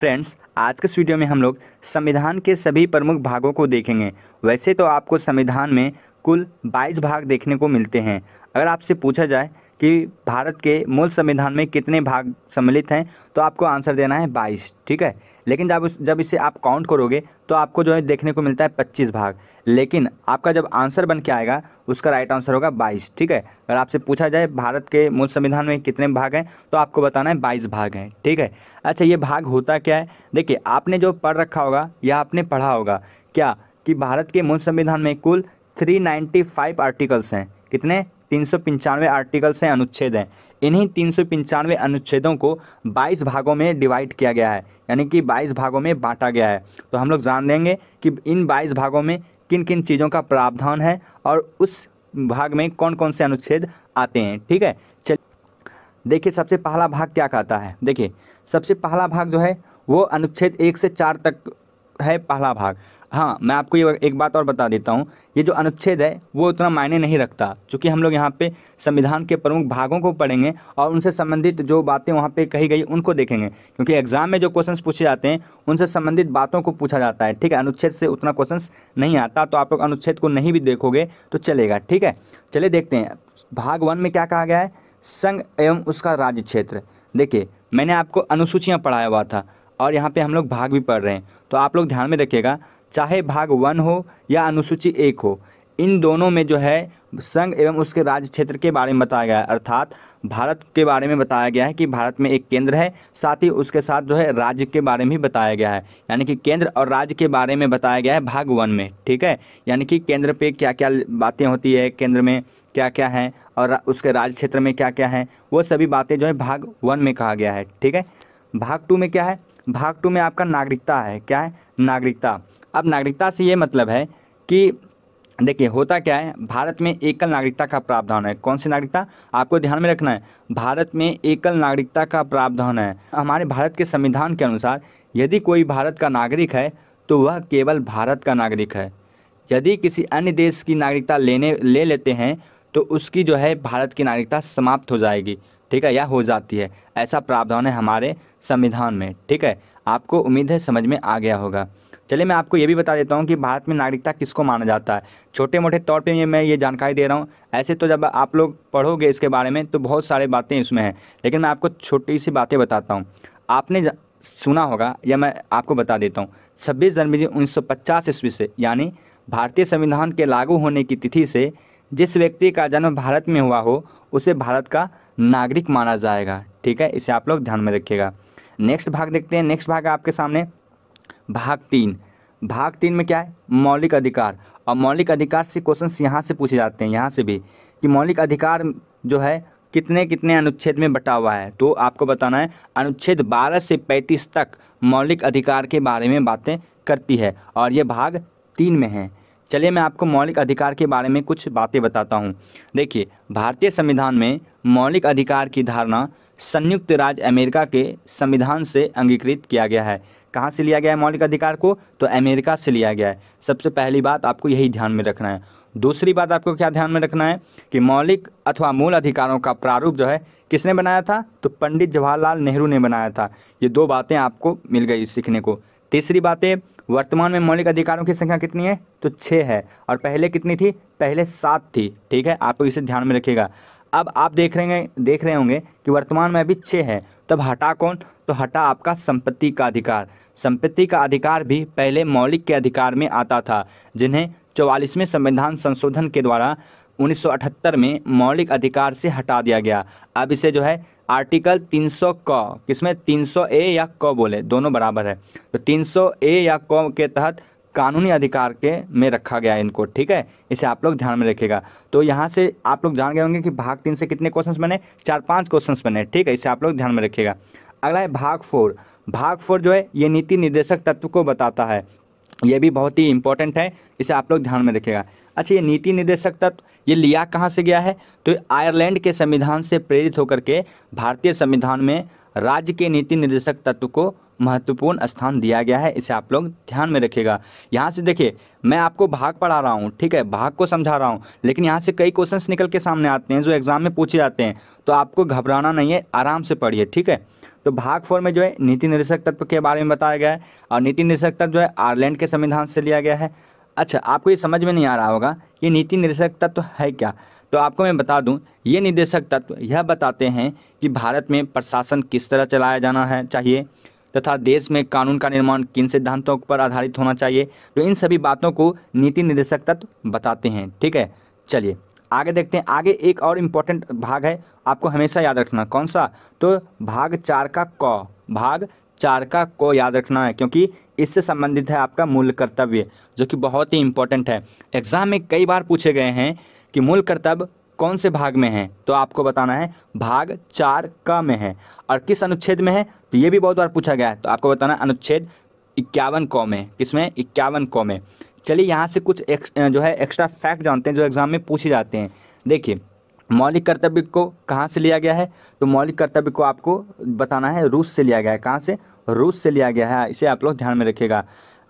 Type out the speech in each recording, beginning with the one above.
friends आज के इस वीडियो में हम लोग संविधान के सभी प्रमुख भागों को देखेंगे वैसे तो आपको संविधान में कुल 22 भाग देखने को मिलते हैं अगर आपसे पूछा जाए कि भारत के मूल संविधान में कितने भाग सम्मिलित हैं तो आपको आंसर देना है बाईस ठीक है लेकिन जब उस जब इसे आप काउंट करोगे तो आपको जो है देखने को मिलता है पच्चीस भाग लेकिन आपका जब आंसर बन के आएगा उसका राइट आंसर होगा बाईस ठीक है अगर आपसे पूछा जाए भारत के मूल संविधान में कितने भाग हैं तो आपको बताना है बाईस भाग हैं ठीक है अच्छा ये भाग होता क्या है देखिए आपने जो पढ़ रखा होगा या आपने पढ़ा होगा क्या कि भारत के मूल संविधान में कुल थ्री आर्टिकल्स हैं कितने तीन सौ पंचानवे आर्टिकल्स हैं अनुच्छेद हैं इन्हीं तीन सौ पंचानवे अनुच्छेदों को 22 भागों में डिवाइड किया गया है यानी कि 22 भागों में बांटा गया है तो हम लोग जान लेंगे कि इन 22 भागों में किन किन चीज़ों का प्रावधान है और उस भाग में कौन कौन से अनुच्छेद आते हैं ठीक है चल देखिए सबसे पहला भाग क्या कहता है देखिए सबसे पहला भाग जो है वो अनुच्छेद एक से चार तक है पहला भाग हाँ मैं आपको ये एक बात और बता देता हूँ ये जो अनुच्छेद है वो उतना मायने नहीं रखता चूँकि हम लोग यहाँ पे संविधान के प्रमुख भागों को पढ़ेंगे और उनसे संबंधित जो बातें वहाँ पे कही गई उनको देखेंगे क्योंकि एग्ज़ाम में जो क्वेश्चंस पूछे जाते हैं उनसे संबंधित बातों को पूछा जाता है ठीक है अनुच्छेद से उतना क्वेश्चन नहीं आता तो आप लोग अनुच्छेद को नहीं भी देखोगे तो चलेगा ठीक है चले देखते हैं भाग वन में क्या कहा गया है संघ एवं उसका राज्य क्षेत्र देखिए मैंने आपको अनुसूचियाँ पढ़ाया हुआ था और यहाँ पर हम लोग भाग भी पढ़ रहे हैं तो आप लोग ध्यान में रखिएगा चाहे भाग वन हो या अनुसूची एक हो इन दोनों में जो है संघ एवं उसके राज्य क्षेत्र के बारे में बताया गया है अर्थात भारत के बारे में बताया गया है कि भारत में एक केंद्र है साथ ही उसके साथ जो है राज्य के बारे में भी बताया गया है यानी कि केंद्र और राज्य के बारे में बताया गया है भाग वन में ठीक है यानी कि केंद्र पे क्या क्या बातें होती है केंद्र में क्या क्या हैं और उसके राज्य क्षेत्र में क्या क्या हैं वो सभी बातें जो है भाग वन में कहा गया है ठीक है भाग टू में क्या है भाग टू में आपका नागरिकता है क्या है नागरिकता अब नागरिकता से ये मतलब है कि देखिए होता क्या है भारत में एकल नागरिकता का प्रावधान है कौन सी नागरिकता आपको ध्यान में रखना है भारत में एकल नागरिकता का प्रावधान है हमारे भारत के संविधान के अनुसार यदि कोई भारत का नागरिक है तो वह केवल भारत का नागरिक है यदि किसी अन्य देश की नागरिकता लेने ले लेते हैं तो उसकी जो है भारत की नागरिकता समाप्त हो जाएगी ठीक है या हो जाती है ऐसा प्रावधान है हमारे संविधान में ठीक है आपको उम्मीद है समझ में आ गया होगा चलिए मैं आपको ये भी बता देता हूँ कि भारत में नागरिकता किसको माना जाता है छोटे मोटे तौर पे मैं ये जानकारी दे रहा हूँ ऐसे तो जब आप लोग पढ़ोगे इसके बारे में तो बहुत सारे बातें इसमें हैं लेकिन मैं आपको छोटी सी बातें बताता हूँ आपने सुना होगा या मैं आपको बता देता हूँ छब्बीस जनवरी उन्नीस सौ ईस्वी से यानी भारतीय संविधान के लागू होने की तिथि से जिस व्यक्ति का जन्म भारत में हुआ हो उसे भारत का नागरिक माना जाएगा ठीक है इसे आप लोग ध्यान में रखिएगा नेक्स्ट भाग देखते हैं नेक्स्ट भाग आपके सामने भाग तीन भाग तीन में क्या है मौलिक अधिकार और मौलिक अधिकार से क्वेश्चन यहाँ से पूछे जाते हैं यहाँ से भी कि मौलिक अधिकार जो है कितने कितने अनुच्छेद में बटा हुआ है तो आपको बताना है अनुच्छेद 12 से 35 तक मौलिक अधिकार के बारे में बातें करती है और ये भाग तीन में है चलिए मैं आपको मौलिक अधिकार के बारे में कुछ बातें बताता हूँ देखिए भारतीय संविधान में मौलिक अधिकार की धारणा संयुक्त राज्य अमेरिका के संविधान से अंगीकृत किया गया है कहाँ से लिया गया है मौलिक अधिकार को तो अमेरिका से लिया गया है सबसे पहली बात आपको यही ध्यान में रखना है दूसरी बात आपको क्या ध्यान में रखना है कि मौलिक अथवा मूल अधिकारों का प्रारूप जो है किसने बनाया था तो पंडित जवाहरलाल नेहरू ने बनाया था ये दो बातें आपको मिल गई सीखने को तीसरी बातें वर्तमान में मौलिक अधिकारों की संख्या कितनी है तो छः है और पहले कितनी थी पहले सात थी ठीक है आपको इसे ध्यान में रखिएगा अब आप देख रहे हैं देख रहे होंगे कि वर्तमान में अभी छः है तब हटा कौन तो हटा आपका संपत्ति का अधिकार संपत्ति का अधिकार भी पहले मौलिक के अधिकार में आता था जिन्हें चौवालीसवें संविधान संशोधन के द्वारा 1978 में मौलिक अधिकार से हटा दिया गया अब इसे जो है आर्टिकल 300 क किसमें 300 ए या क बोले दोनों बराबर है तो 300 ए या क के तहत कानूनी अधिकार के में रखा गया इनको ठीक है इसे आप लोग ध्यान में रखिएगा तो यहाँ से आप लोग जान गए होंगे कि भाग तीन से कितने क्वेश्चन बने चार पाँच क्वेश्चन बने ठीक है इसे आप लोग ध्यान में रखिएगा अगला है भाग फोर भाग फोर जो है ये नीति निर्देशक तत्व को बताता है ये भी बहुत ही इंपॉर्टेंट है इसे आप लोग ध्यान में रखिएगा अच्छा ये नीति निर्देशक तत्व ये लिया कहाँ से गया है तो आयरलैंड के संविधान से प्रेरित होकर के भारतीय संविधान में राज्य के नीति निर्देशक तत्व को महत्वपूर्ण स्थान दिया गया है इसे आप लोग ध्यान में रखिएगा यहाँ से देखिए मैं आपको भाग पढ़ा रहा हूँ ठीक है भाग को समझा रहा हूँ लेकिन यहाँ से कई क्वेश्चंस निकल के सामने आते हैं जो एग्ज़ाम में पूछे जाते हैं तो आपको घबराना नहीं है आराम से पढ़िए ठीक है तो भाग फोर में जो है नीति निर्देशक तत्व के बारे में बताया गया है और नीति निर्देशक तत्व जो है आयरलैंड के संविधान से लिया गया है अच्छा आपको ये समझ में नहीं आ रहा होगा ये नीति निरीक्षक तत्व है क्या तो आपको मैं बता दूं ये निर्देशक तत्व यह बताते हैं कि भारत में प्रशासन किस तरह चलाया जाना है चाहिए तथा देश में कानून का निर्माण किन सिद्धांतों पर आधारित होना चाहिए तो इन सभी बातों को नीति निर्देशक तत्व बताते हैं ठीक है चलिए आगे देखते हैं आगे एक और इम्पोर्टेंट भाग है आपको हमेशा याद रखना कौन सा तो भाग चार का क भाग चार का को याद रखना है क्योंकि इससे संबंधित है आपका मूल कर्तव्य जो कि बहुत ही इम्पोर्टेंट है एग्ज़ाम में कई बार पूछे गए हैं कि मूल कर्तव्य कौन से भाग में है तो आपको बताना है भाग चार क में है और किस अनुच्छेद में है तो ये भी बहुत बार पूछा गया है तो आपको बताना अनुच्छेद इक्यावन कौ में किसमें इक्यावन कौ में चलिए यहाँ से कुछ एक, जो है एक्स्ट्रा फैक्ट जानते हैं जो एग्ज़ाम में पूछे जाते हैं देखिए मौलिक कर्तव्य को कहाँ से लिया गया है तो मौलिक कर्तव्य को आपको बताना है रूस से लिया गया है कहाँ से रूस से लिया गया है इसे आप लोग ध्यान में रखिएगा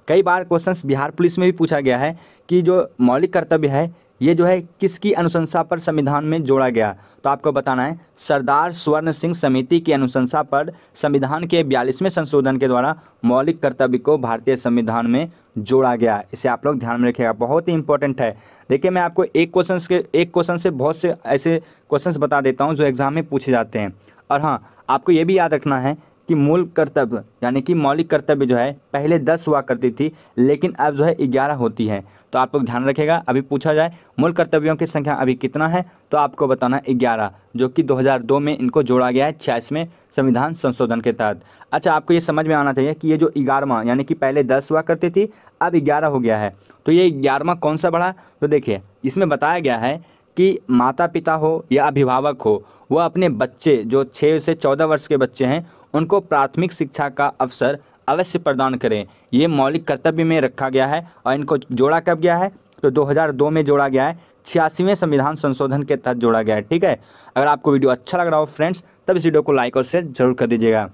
कई बार क्वेश्चंस बिहार पुलिस में भी पूछा गया है कि जो मौलिक कर्तव्य है ये जो है किसकी अनुशंसा पर संविधान में जोड़ा गया तो आपको बताना है सरदार स्वर्ण सिंह समिति की अनुशंसा पर संविधान के बयालीसवें संशोधन के द्वारा मौलिक कर्तव्य को भारतीय संविधान में जोड़ा गया इसे आप लोग ध्यान में रखिएगा बहुत ही इंपॉर्टेंट है देखिए मैं आपको एक क्वेश्चन के एक क्वेश्चन से बहुत से ऐसे क्वेश्चन बता देता हूँ जो एग्ज़ाम में पूछे जाते हैं और हाँ आपको ये भी याद रखना है कि मूल कर्तव्य यानी कि मौलिक कर्तव्य जो है पहले दस हुआ करती थी लेकिन अब जो है ग्यारह होती है तो आपको ध्यान रखेगा अभी पूछा जाए मूल कर्तव्यों की संख्या अभी कितना है तो आपको बताना है ग्यारह जो कि 2002 में इनको जोड़ा गया है छियासवें संविधान संशोधन के तहत अच्छा आपको ये समझ में आना चाहिए कि ये जो ग्यारहवा यानी कि पहले दस हुआ करती थी अब ग्यारह हो गया है तो ये ग्यारहवा कौन सा बढ़ा तो देखिए इसमें बताया गया है कि माता पिता हो या अभिभावक हो वह अपने बच्चे जो छः से चौदह वर्ष के बच्चे हैं उनको प्राथमिक शिक्षा का अवसर अवश्य प्रदान करें ये मौलिक कर्तव्य में रखा गया है और इनको जोड़ा कब गया है तो 2002 में जोड़ा गया है छियासीवें संविधान संशोधन के तहत जोड़ा गया है ठीक है अगर आपको वीडियो अच्छा लग रहा हो फ्रेंड्स तब इस वीडियो को लाइक और शेयर जरूर कर दीजिएगा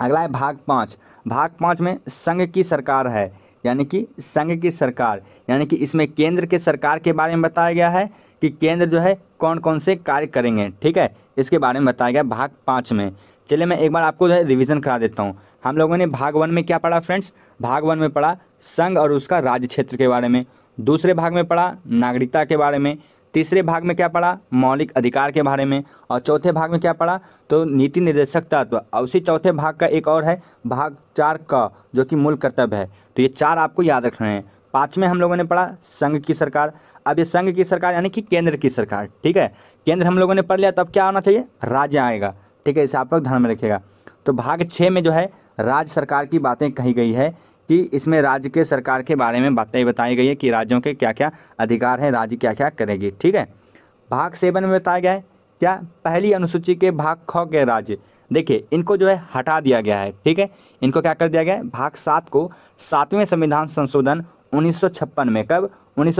अगला है भाग पाँच भाग पाँच में संघ की सरकार है यानी कि संघ की सरकार यानी कि इसमें केंद्र के सरकार के बारे में बताया गया है कि केंद्र जो है कौन कौन से कार्य करेंगे ठीक है इसके बारे में बताया गया भाग पाँच में चलिए मैं एक बार आपको जो है रिविज़न करा देता हूँ हम लोगों ने भाग वन में क्या पढ़ा फ्रेंड्स भाग वन में पढ़ा संघ और उसका राज्य क्षेत्र के बारे में दूसरे भाग में पढ़ा नागरिकता के बारे में तीसरे भाग में क्या पढ़ा मौलिक अधिकार के बारे में और चौथे भाग में क्या पढ़ा तो नीति निर्देशक तत्व और उसी चौथे भाग का एक और है भाग चार का जो कि मूल कर्तव्य है तो ये चार आपको याद रखना है में हम लोगों ने पढ़ा संघ की सरकार अब ये संघ की सरकार यानी कि केंद्र की सरकार ठीक है केंद्र हम लोगों ने पढ़ लिया तब क्या होना चाहिए राज्य आएगा ठीक है इसे आप लोग ध्यान में रखिएगा तो भाग छः में जो है राज्य सरकार की बातें कही गई है कि इसमें राज्य के सरकार के बारे में बातें बताई गई है कि राज्यों के क्या क्या अधिकार हैं राज्य क्या क्या करेगी ठीक है भाग सेवन में बताया गया है क्या पहली अनुसूची के भाग ख के राज्य देखिए इनको जो है हटा दिया गया है ठीक है इनको क्या कर दिया गया है भाग सात को सातवें संविधान संशोधन उन्नीस में कब उन्नीस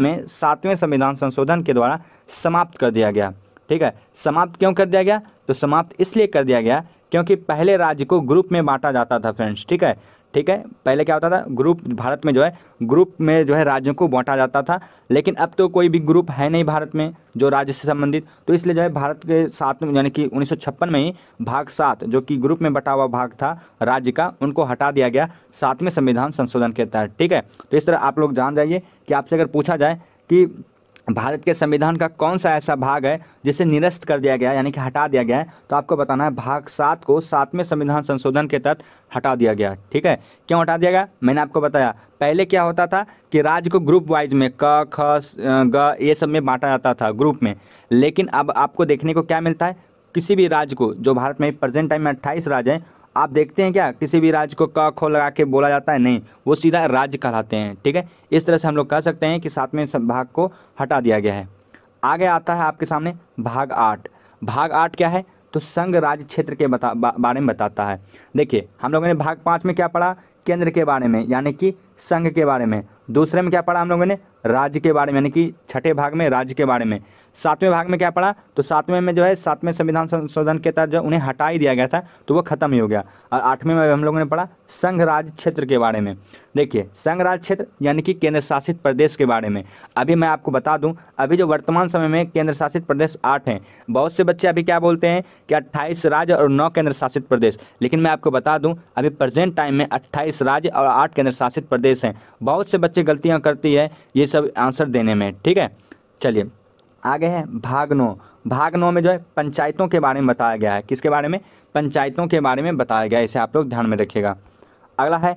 में सातवें संविधान संशोधन के द्वारा समाप्त कर दिया गया ठीक है समाप्त क्यों कर दिया गया तो समाप्त इसलिए कर दिया गया क्योंकि पहले राज्य को ग्रुप में बांटा जाता था फ्रेंड्स ठीक है ठीक है पहले क्या होता था ग्रुप भारत में जो है ग्रुप में जो है राज्यों को बांटा जाता था लेकिन अब तो कोई भी ग्रुप है नहीं भारत में जो राज्य से संबंधित तो इसलिए जो है भारत के साथ में यानी कि उन्नीस में ही भाग सात जो कि ग्रुप में बटा हुआ भाग था राज्य का उनको हटा दिया गया सातवें संविधान संशोधन के तहत ठीक है तो इस तरह आप लोग जान जाइए कि आपसे अगर पूछा जाए कि भारत के संविधान का कौन सा ऐसा भाग है जिसे निरस्त कर दिया गया यानी कि हटा दिया गया है तो आपको बताना है भाग सात को सातवें संविधान संशोधन के तहत हटा दिया गया ठीक है क्यों हटा दिया गया मैंने आपको बताया पहले क्या होता था कि राज्य को ग्रुप वाइज में क ख ग ये सब में बांटा जाता था ग्रुप में लेकिन अब आपको देखने को क्या मिलता है किसी भी राज्य को जो भारत में प्रेजेंट टाइम में अट्ठाईस राज्य हैं आप देखते हैं क्या किसी भी राज्य को क खो लगा के बोला जाता है नहीं वो सीधा राज्य कहलाते हैं ठीक है इस तरह से हम लोग कह सकते हैं कि सातवें भाग को हटा दिया गया है आगे आता है आपके सामने भाग आठ भाग आठ क्या है तो संघ राज्य क्षेत्र के बता बा, बारे में बताता है देखिए हम लोगों ने भाग पाँच में क्या पढ़ा केंद्र के बारे में यानी कि संघ के बारे में दूसरे में क्या पढ़ा हम लोगों ने राज्य के बारे में यानी कि छठे भाग में राज्य के बारे में सातवें भाग में क्या पड़ा तो सातवें में जो है सातवें संविधान संशोधन के तहत जो उन्हें हटा ही दिया गया था तो वो खत्म ही हो गया और आठवें में हम लोगों ने पढ़ा संघ राज्य क्षेत्र के बारे में देखिए संघ राज्य क्षेत्र यानी कि केंद्र शासित प्रदेश के बारे में अभी मैं आपको बता दूं अभी जो वर्तमान समय में केंद्र शासित प्रदेश आठ हैं बहुत से बच्चे अभी क्या बोलते हैं कि अट्ठाईस राज्य और नौ केंद्र शासित प्रदेश लेकिन मैं आपको बता दूं अभी प्रेजेंट टाइम में अट्ठाईस राज्य और आठ केंद्र शासित प्रदेश हैं बहुत से बच्चे गलतियाँ करती है ये सब आंसर देने में ठीक है चलिए आगे है भाग नौ भाग नौ में जो है पंचायतों के बारे में बताया गया है किसके बारे में पंचायतों के बारे में बताया गया है इसे आप लोग ध्यान में रखिएगा अगला है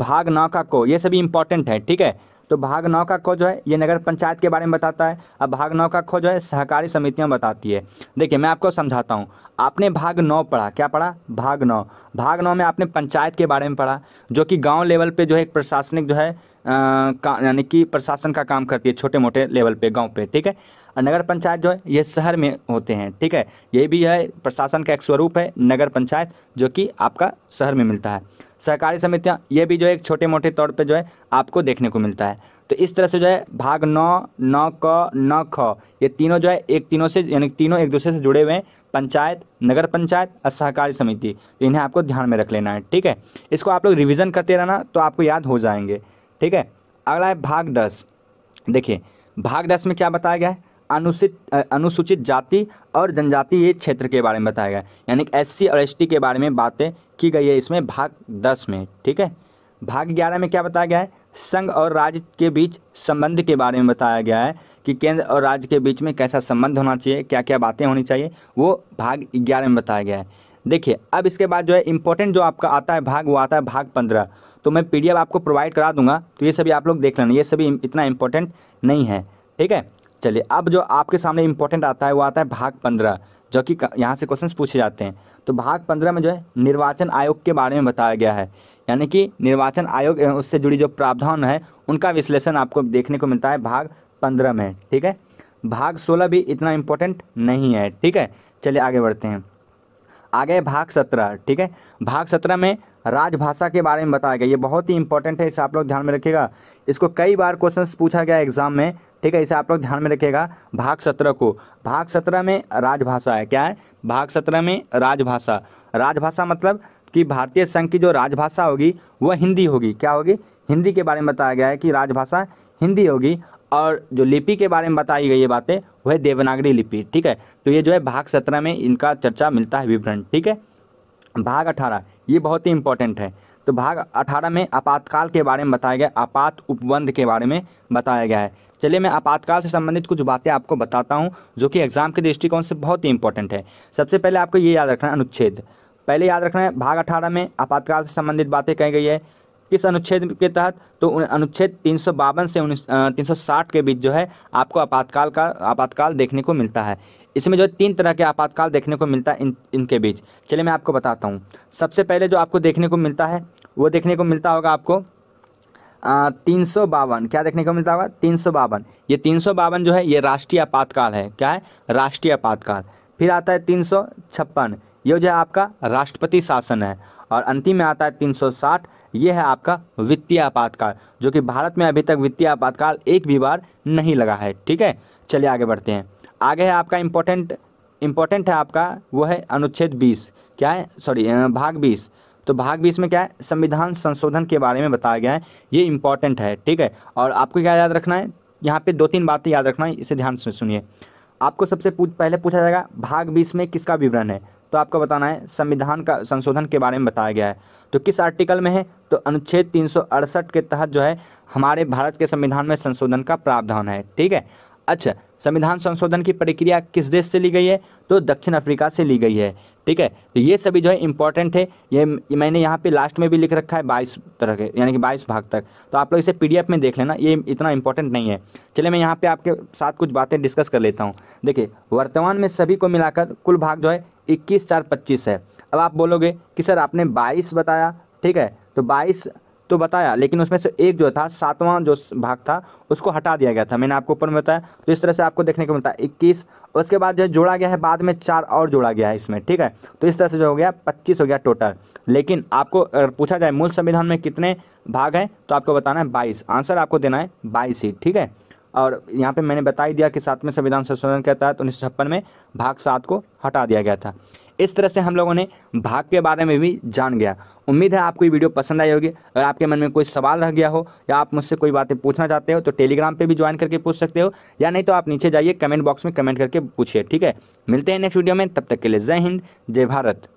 भाग नौ का को ये सभी इंपॉर्टेंट है ठीक है तो भाग नौ का खो जो है ये नगर पंचायत के बारे में बताता है अब भाग नौ का खो जो है सहकारी समितियाँ बताती है देखिए मैं आपको समझाता हूँ आपने भाग नौ पढ़ा क्या पढ़ा भाग नौ भाग नौ में आपने पंचायत के बारे में पढ़ा जो कि गांव लेवल पे जो है प्रशासनिक जो है यानी कि प्रशासन का काम करती है छोटे मोटे लेवल पर गाँव पे ठीक है और नगर पंचायत जो है ये शहर में होते हैं ठीक है ये भी है प्रशासन का एक स्वरूप है नगर पंचायत जो कि आपका शहर में मिलता है सहकारी समितियाँ ये भी जो है छोटे मोटे तौर पर जो है आपको देखने को मिलता है तो इस तरह से जो है भाग नौ नौ क नौ ख ये तीनों जो है एक तीनों से यानी तीनों एक दूसरे से जुड़े हुए हैं पंचायत नगर पंचायत और सहकारी समिति तो इन्हें आपको ध्यान में रख लेना है ठीक है इसको आप लोग रिविज़न करते रहना तो आपको याद हो जाएंगे ठीक है अगला है भाग दस देखिए भाग दस में क्या बताया गया है अनुसूचित अनुसूचित जाति और जनजाति ये क्षेत्र के बारे में बताया गया यानी एस सी और एस टी के बारे में बातें की गई है इसमें भाग दस में ठीक है भाग ग्यारह में क्या बताया गया है संघ और राज्य के बीच संबंध के बारे में बताया गया है कि केंद्र और राज्य के बीच में कैसा संबंध होना चाहिए क्या क्या बातें होनी चाहिए वो भाग ग्यारह में बताया गया है देखिए अब इसके बाद जो है इम्पोर्टेंट जो आपका आता है भाग वो आता है भाग पंद्रह तो मैं पी आपको प्रोवाइड करा दूंगा तो ये सभी आप लोग देख लेना ये सभी इतना इम्पोर्टेंट नहीं है ठीक है चलिए अब जो आपके सामने इंपॉर्टेंट आता है वो आता है भाग पंद्रह जो कि यहाँ से क्वेश्चन पूछे जाते हैं तो भाग पंद्रह में जो है निर्वाचन आयोग के बारे में बताया गया है यानी कि निर्वाचन आयोग उससे जुड़ी जो प्रावधान है उनका विश्लेषण आपको देखने को मिलता है भाग पंद्रह में ठीक है भाग सोलह भी इतना इम्पोर्टेंट नहीं है ठीक है चलिए आगे बढ़ते हैं आगे भाग सत्रह ठीक है भाग सत्रह में राजभाषा के बारे में बताया गया ये बहुत ही इंपॉर्टेंट है इसे आप लोग ध्यान में रखिएगा इसको कई बार क्वेश्चन पूछा गया एग्जाम में ठीक है इसे आप लोग ध्यान में रखिएगा भाग सत्रह को भाग सत्रह में राजभाषा है क्या है भाग सत्रह में राजभाषा राजभाषा मतलब कि भारतीय संघ की जो राजभाषा होगी वह हिंदी होगी क्या होगी हिंदी के बारे में बताया गया है कि राजभाषा हिंदी होगी और जो लिपि के बारे में बताई गई ये बातें वह देवनागरी लिपि ठीक है तो ये जो है भाग सत्रह में इनका चर्चा मिलता है विवरण ठीक है भाग अठारह ये बहुत ही इंपॉर्टेंट है तो भाग 18 में आपातकाल के बारे में बताया गया आपात उपबंध के बारे में बताया गया है चलिए मैं आपातकाल से संबंधित कुछ बातें आपको बताता हूँ जो कि एग्जाम के दृष्टिकोण से बहुत ही इंपॉर्टेंट है सबसे पहले आपको ये याद रखना है अनुच्छेद पहले याद रखना है भाग अठारह में आपातकाल से संबंधित बातें कही गई है किस अनुच्छेद के तहत तो अनुच्छेद तीन से उन्नीस तीन के बीच जो है आपको आपातकाल का आपातकाल देखने को मिलता है इसमें जो है तीन तरह के आपातकाल देखने को मिलता है इन इनके बीच चलिए मैं आपको बताता हूँ सबसे पहले जो आपको देखने को मिलता है वो देखने को मिलता होगा आपको तीन सौ बावन क्या देखने को मिलता होगा तीन सौ बावन ये तीन सौ बावन जो है ये राष्ट्रीय आपातकाल है क्या है राष्ट्रीय आपातकाल फिर आता है तीन सौ छप्पन ये जो है आपका राष्ट्रपति शासन है और अंतिम में आता है तीन सौ साठ ये है आपका वित्तीय आपातकाल जो कि भारत में अभी तक वित्तीय आपातकाल एक भी बार नहीं लगा है ठीक है चलिए आगे बढ़ते हैं आगे है आपका इम्पोर्टेंट इम्पोर्टेंट है आपका वो है अनुच्छेद बीस क्या है सॉरी भाग बीस तो भाग बीस में क्या है संविधान संशोधन के बारे में बताया गया है ये इंपॉर्टेंट है ठीक है और आपको क्या याद रखना है यहाँ पे दो तीन बातें याद रखना है इसे ध्यान से सुनिए आपको सबसे पूछ पहले पूछा जाएगा भाग बीस में किसका विवरण है तो आपको बताना है संविधान का संशोधन के बारे में बताया गया है तो किस आर्टिकल में है तो अनुच्छेद तीन के तहत जो है हमारे भारत के संविधान में संशोधन का प्रावधान है ठीक है अच्छा संविधान संशोधन की प्रक्रिया किस देश से ली गई है तो दक्षिण अफ्रीका से ली गई है ठीक है तो ये सभी जो है इंपॉर्टेंट है ये मैंने यहाँ पे लास्ट में भी लिख रखा है बाईस तरह के यानी कि बाईस भाग तक तो आप लोग इसे पी में देख लेना ये इतना इंपॉर्टेंट नहीं है चलिए मैं यहाँ पर आपके साथ कुछ बातें डिस्कस कर लेता हूँ देखिए वर्तमान में सभी को मिलाकर कुल भाग जो है इक्कीस चार पच्चीस है अब आप बोलोगे कि सर आपने बाईस बताया ठीक है तो बाईस तो बताया लेकिन उसमें से एक जो था सातवां जो भाग था उसको हटा दिया गया था मैंने आपको ऊपर में बताया तो इस तरह से आपको देखने को मिलता है इक्कीस उसके बाद जो जोड़ा गया है बाद में चार और जोड़ा गया है इसमें ठीक है तो इस तरह से जो हो गया पच्चीस हो गया टोटल लेकिन आपको अगर पूछा जाए मूल संविधान में कितने भाग हैं तो आपको बताना है बाईस आंसर आपको देना है बाईस ही ठीक है और यहाँ पे मैंने बता ही दिया कि सातवें संविधान संशोधन के तहत उन्नीस में भाग सात को हटा दिया गया था इस तरह से हम लोगों ने भाग के बारे में भी जान गया उम्मीद है आपको ये वीडियो पसंद आई होगी अगर आपके मन में कोई सवाल रह गया हो या आप मुझसे कोई बातें पूछना चाहते हो तो टेलीग्राम पे भी ज्वाइन करके पूछ सकते हो या नहीं तो आप नीचे जाइए कमेंट बॉक्स में कमेंट करके पूछिए ठीक है मिलते हैं नेक्स्ट वीडियो में तब तक के लिए जय हिंद जय भारत